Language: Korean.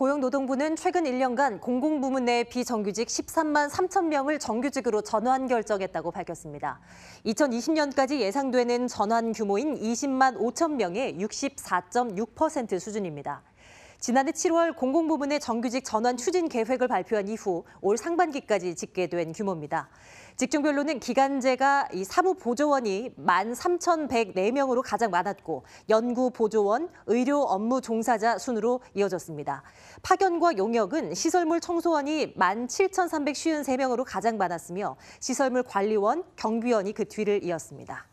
고용노동부는 최근 1년간 공공부문 내 비정규직 13만 3천 명을 정규직으로 전환 결정했다고 밝혔습니다. 2020년까지 예상되는 전환 규모인 20만 5천 명의 64.6% 수준입니다. 지난해 7월 공공부문의 정규직 전환 추진 계획을 발표한 이후 올 상반기까지 집계된 규모입니다. 직종별로는 기간제가 이 사무보조원이 13,104명으로 가장 많았고 연구보조원, 의료 업무 종사자 순으로 이어졌습니다. 파견과 용역은 시설물 청소원이 17,353명으로 가장 많았으며 시설물 관리원, 경비원이 그 뒤를 이었습니다.